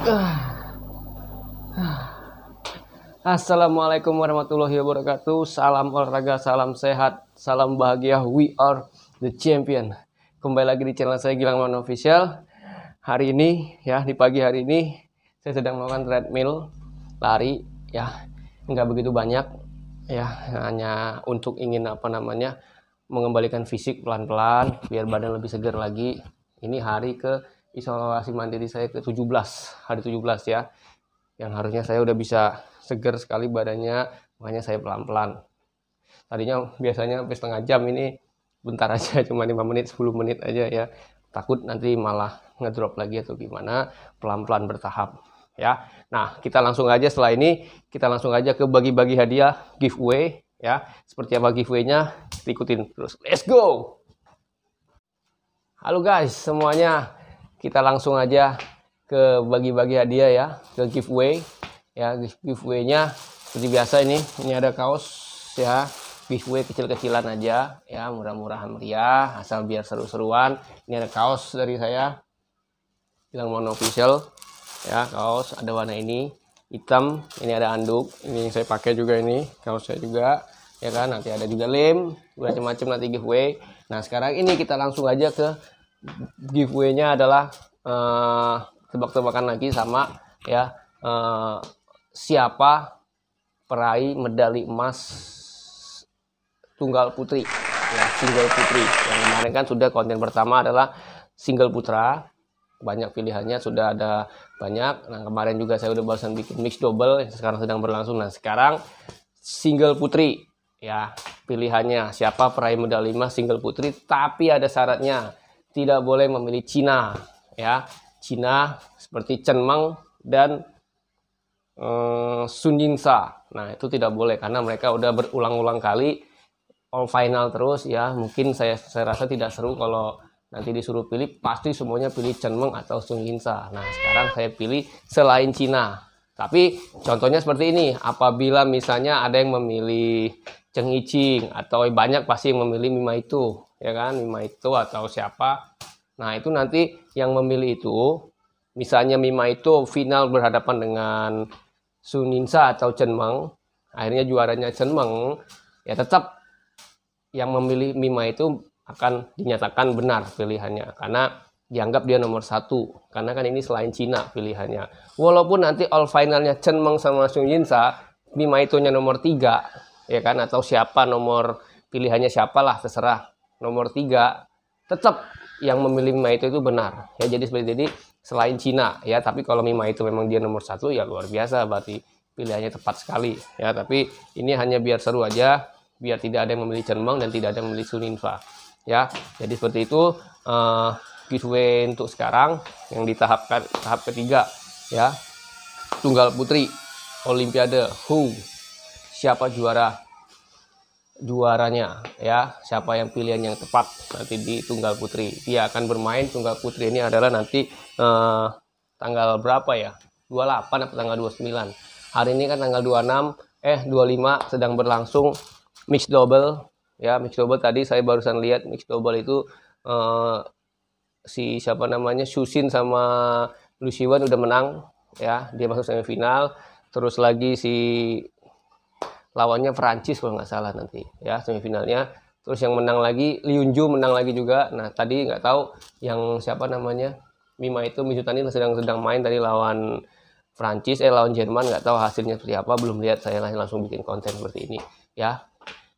Ah. Assalamualaikum warahmatullahi wabarakatuh. Salam olahraga, salam sehat, salam bahagia. We are the champion. Kembali lagi di channel saya Gilang Man Official. Hari ini ya di pagi hari ini saya sedang melakukan treadmill lari ya nggak begitu banyak ya hanya untuk ingin apa namanya mengembalikan fisik pelan-pelan biar badan lebih segar lagi. Ini hari ke isolasi mandiri saya ke 17 hari 17 ya yang harusnya saya udah bisa seger sekali badannya makanya saya pelan-pelan tadinya biasanya sampai setengah jam ini bentar aja cuma 5 menit 10 menit aja ya takut nanti malah ngedrop lagi atau gimana pelan-pelan bertahap ya nah kita langsung aja setelah ini kita langsung aja ke bagi-bagi hadiah giveaway ya seperti apa giveaway-nya ikutin terus let's go halo guys semuanya kita langsung aja ke bagi-bagi hadiah ya, ke giveaway. Ya, giveaway-nya seperti biasa ini, ini ada kaos ya, giveaway kecil-kecilan aja ya, murah-murahan meriah, asal biar seru-seruan. Ini ada kaos dari saya. Bilang mau official ya, kaos ada warna ini hitam, ini ada anduk, ini yang saya pakai juga ini, kaos saya juga ya kan nanti ada juga lem macam-macam nanti giveaway nah sekarang ini kita langsung aja ke giveaway-nya adalah uh, tebak-tebakan lagi sama ya uh, siapa peraih medali emas tunggal putri ya single putri yang kemarin kan sudah konten pertama adalah single putra banyak pilihannya sudah ada banyak nah kemarin juga saya udah bahasan bikin mix double yang sekarang sedang berlangsung nah sekarang single putri ya pilihannya siapa peraih medali emas single putri tapi ada syaratnya tidak boleh memilih Cina ya Cina seperti Chen Meng dan eh, Sun Sa nah itu tidak boleh karena mereka udah berulang-ulang kali all final terus ya mungkin saya saya rasa tidak seru kalau nanti disuruh pilih pasti semuanya pilih Chen Meng atau Sun Yinsa. Nah sekarang saya pilih selain Cina. Tapi contohnya seperti ini, apabila misalnya ada yang memilih Cheng Yiching atau banyak pasti yang memilih Mima itu ya kan Mima itu atau siapa nah itu nanti yang memilih itu misalnya Mima itu final berhadapan dengan Suninsa atau Chen Meng akhirnya juaranya Chen Meng ya tetap yang memilih Mima itu akan dinyatakan benar pilihannya karena dianggap dia nomor satu karena kan ini selain Cina pilihannya walaupun nanti all finalnya Chen Meng sama Sun mima Mima nya nomor tiga ya kan atau siapa nomor pilihannya siapalah terserah nomor tiga tetap yang memilih Mima itu itu benar ya jadi seperti jadi selain Cina ya tapi kalau Mima itu memang dia nomor satu ya luar biasa berarti pilihannya tepat sekali ya tapi ini hanya biar seru aja biar tidak ada yang memilih Cenmang dan tidak ada yang memilih Suninfa ya jadi seperti itu uh, giveaway untuk sekarang yang di tahap tahap ketiga ya tunggal putri Olimpiade Who siapa juara juaranya ya siapa yang pilihan yang tepat nanti di tunggal putri dia akan bermain tunggal putri ini adalah nanti eh, tanggal berapa ya 28 atau tanggal 29 hari ini kan tanggal 26 eh 25 sedang berlangsung mix double ya mix double tadi saya barusan lihat mix double itu eh, si siapa namanya Susin sama Lusiwan udah menang ya dia masuk semifinal terus lagi si lawannya Perancis kalau nggak salah nanti ya semifinalnya terus yang menang lagi Liunju menang lagi juga nah tadi nggak tahu yang siapa namanya Mima itu Mizutani sedang sedang main tadi lawan Prancis eh lawan Jerman nggak tahu hasilnya seperti apa belum lihat saya langsung bikin konten seperti ini ya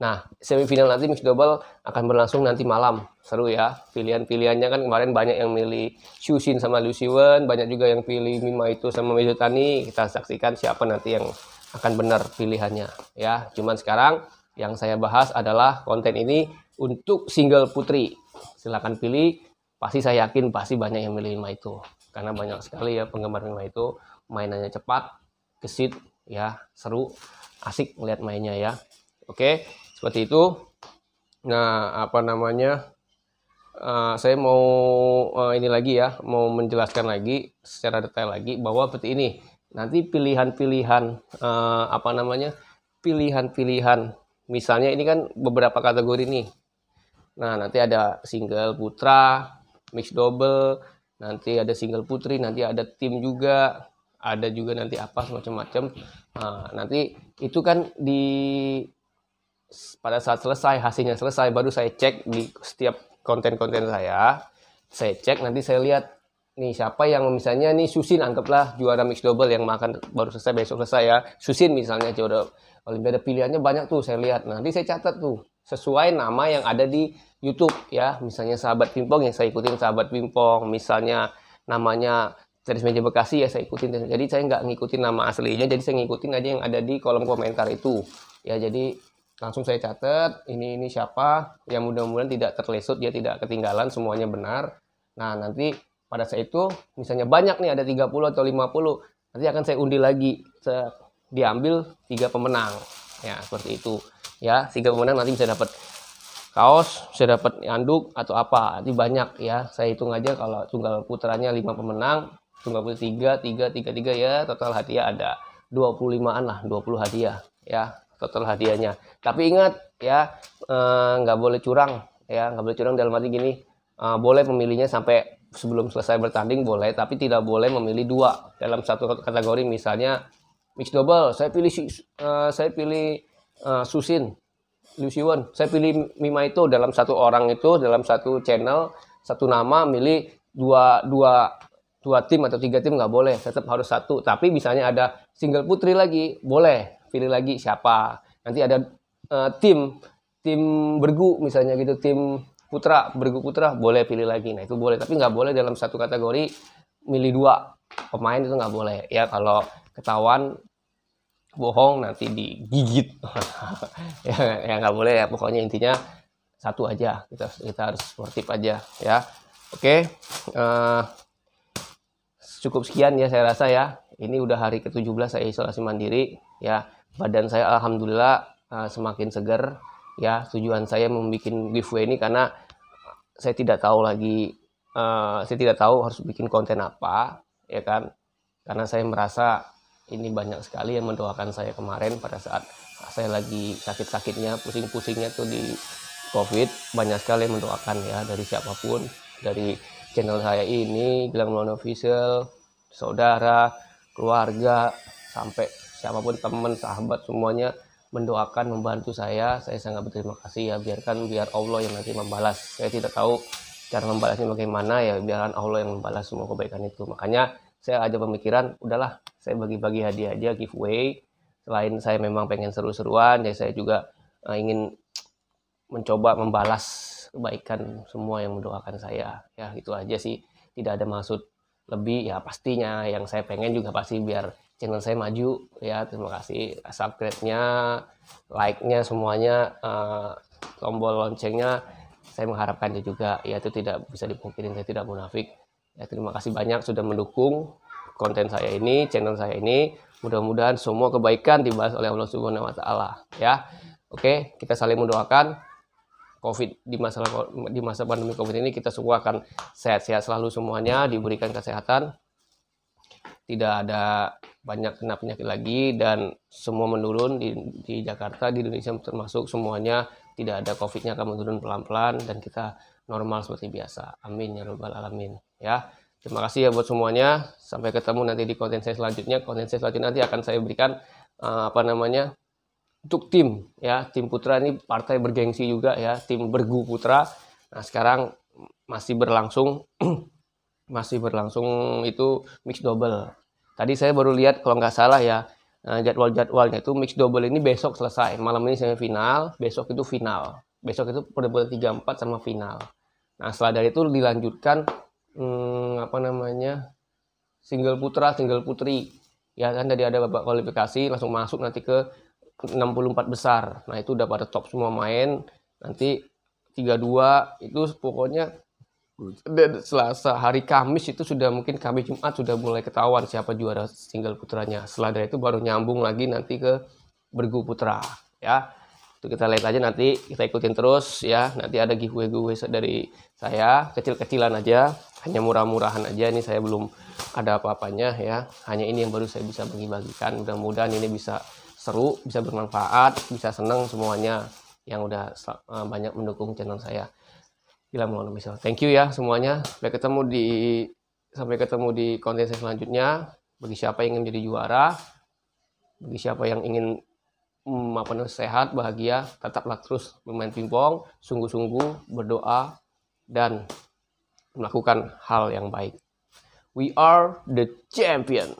Nah, semifinal nanti mixed double akan berlangsung nanti malam. Seru ya. Pilihan-pilihannya kan kemarin banyak yang milih Shusin sama Liu Siwen, banyak juga yang pilih Mima itu sama Mizutani. Kita saksikan siapa nanti yang akan benar pilihannya ya. Cuman sekarang yang saya bahas adalah konten ini untuk single putri. Silahkan pilih, pasti saya yakin pasti banyak yang milih Mima itu. Karena banyak sekali ya penggemar Mima itu, mainannya cepat, gesit, ya seru, asik melihat mainnya ya. Oke, seperti itu. Nah, apa namanya? Uh, saya mau uh, ini lagi ya, mau menjelaskan lagi secara detail lagi bahwa seperti ini nanti pilihan-pilihan uh, apa namanya pilihan-pilihan misalnya ini kan beberapa kategori nih nah nanti ada single putra mix double nanti ada single putri nanti ada tim juga ada juga nanti apa semacam-macam nah, nanti itu kan di pada saat selesai hasilnya selesai baru saya cek di setiap konten-konten saya saya cek nanti saya lihat nih siapa yang misalnya nih Susin anggaplah juara mix double yang makan baru selesai besok selesai ya Susin misalnya juara Olimpiade pilihannya banyak tuh saya lihat nanti saya catat tuh sesuai nama yang ada di YouTube ya misalnya sahabat pingpong yang saya ikutin sahabat pingpong misalnya namanya tenis meja Bekasi ya saya ikutin jadi saya nggak ngikutin nama aslinya jadi saya ngikutin aja yang ada di kolom komentar itu ya jadi langsung saya catat ini ini siapa yang mudah-mudahan tidak terlesut dia tidak ketinggalan semuanya benar nah nanti pada saat itu misalnya banyak nih ada 30 atau 50 nanti akan saya undi lagi saya diambil tiga pemenang ya seperti itu ya tiga pemenang nanti bisa dapat kaos bisa dapat anduk atau apa nanti banyak ya saya hitung aja kalau tunggal putranya lima pemenang tunggal putri tiga tiga tiga tiga ya total hadiah ada 25an lah 20 hadiah ya total hadiahnya tapi ingat ya eh, nggak eh, boleh curang ya nggak boleh curang dalam arti gini eh, boleh memilihnya sampai sebelum selesai bertanding boleh, tapi tidak boleh memilih dua dalam satu kategori. Misalnya mix double, saya pilih uh, saya pilih uh, Susin, Liu saya pilih Mima itu dalam satu orang itu dalam satu channel satu nama milih dua dua dua tim atau tiga tim nggak boleh, tetap harus satu. Tapi misalnya ada single putri lagi boleh pilih lagi siapa. Nanti ada uh, tim tim bergu misalnya gitu tim putra bergu putra boleh pilih lagi nah itu boleh tapi nggak boleh dalam satu kategori milih dua pemain itu nggak boleh ya kalau ketahuan bohong nanti digigit ya, ya nggak ya, boleh ya pokoknya intinya satu aja kita kita harus sportif aja ya oke okay. uh, eh, cukup sekian ya saya rasa ya ini udah hari ke-17 saya isolasi mandiri ya badan saya alhamdulillah uh, semakin segar ya tujuan saya membuat giveaway ini karena saya tidak tahu lagi uh, saya tidak tahu harus bikin konten apa ya kan karena saya merasa ini banyak sekali yang mendoakan saya kemarin pada saat saya lagi sakit-sakitnya pusing-pusingnya tuh di covid banyak sekali yang mendoakan ya dari siapapun dari channel saya ini bilang non Official saudara keluarga sampai siapapun teman sahabat semuanya mendoakan membantu saya saya sangat berterima kasih ya biarkan biar Allah yang nanti membalas saya tidak tahu cara membalasnya bagaimana ya biarkan Allah yang membalas semua kebaikan itu makanya saya aja pemikiran udahlah saya bagi-bagi hadiah aja giveaway selain saya memang pengen seru-seruan ya saya juga uh, ingin mencoba membalas kebaikan semua yang mendoakan saya ya itu aja sih tidak ada maksud lebih ya pastinya yang saya pengen juga pasti biar channel saya maju ya terima kasih subscribe-nya like-nya semuanya uh, tombol loncengnya saya mengharapkan itu juga ya itu tidak bisa dipungkiri saya tidak munafik ya terima kasih banyak sudah mendukung konten saya ini channel saya ini mudah-mudahan semua kebaikan dibahas oleh Allah Subhanahu wa taala ya oke kita saling mendoakan COVID di masa di masa pandemi COVID ini kita semua akan sehat-sehat selalu semuanya, diberikan kesehatan, tidak ada banyak kena penyakit lagi dan semua menurun di, di Jakarta di Indonesia termasuk semuanya tidak ada COVID-nya akan menurun pelan-pelan dan kita normal seperti biasa. Amin ya robbal alamin ya. Terima kasih ya buat semuanya. Sampai ketemu nanti di konten saya selanjutnya. Konten saya selanjutnya nanti akan saya berikan uh, apa namanya untuk tim ya tim putra ini partai bergengsi juga ya tim bergu putra nah sekarang masih berlangsung masih berlangsung itu mix double tadi saya baru lihat kalau nggak salah ya eh, jadwal-jadwalnya itu mix double ini besok selesai malam ini semifinal besok itu final besok itu tiga empat sama final nah setelah dari itu dilanjutkan hmm, apa namanya single putra single putri ya kan tadi ada babak kualifikasi langsung masuk nanti ke 64 besar. Nah, itu udah pada top semua main. Nanti 32 itu pokoknya dan Selasa hari Kamis itu sudah mungkin Kamis Jumat sudah mulai ketahuan siapa juara single putranya. Setelah dari itu baru nyambung lagi nanti ke bergu putra ya. Itu kita lihat aja nanti kita ikutin terus ya. Nanti ada giveaway-giveaway dari saya kecil-kecilan aja, hanya murah-murahan aja ini saya belum ada apa-apanya ya. Hanya ini yang baru saya bisa bagi-bagikan. Mudah-mudahan ini bisa seru, bisa bermanfaat, bisa senang semuanya yang udah eh, banyak mendukung channel saya. Gila mau misal Thank you ya semuanya. Sampai ketemu di sampai ketemu di konten saya selanjutnya. Bagi siapa yang ingin jadi juara, bagi siapa yang ingin hmm, apa namanya sehat, bahagia, tetaplah terus bermain pingpong, sungguh-sungguh berdoa dan melakukan hal yang baik. We are the champion.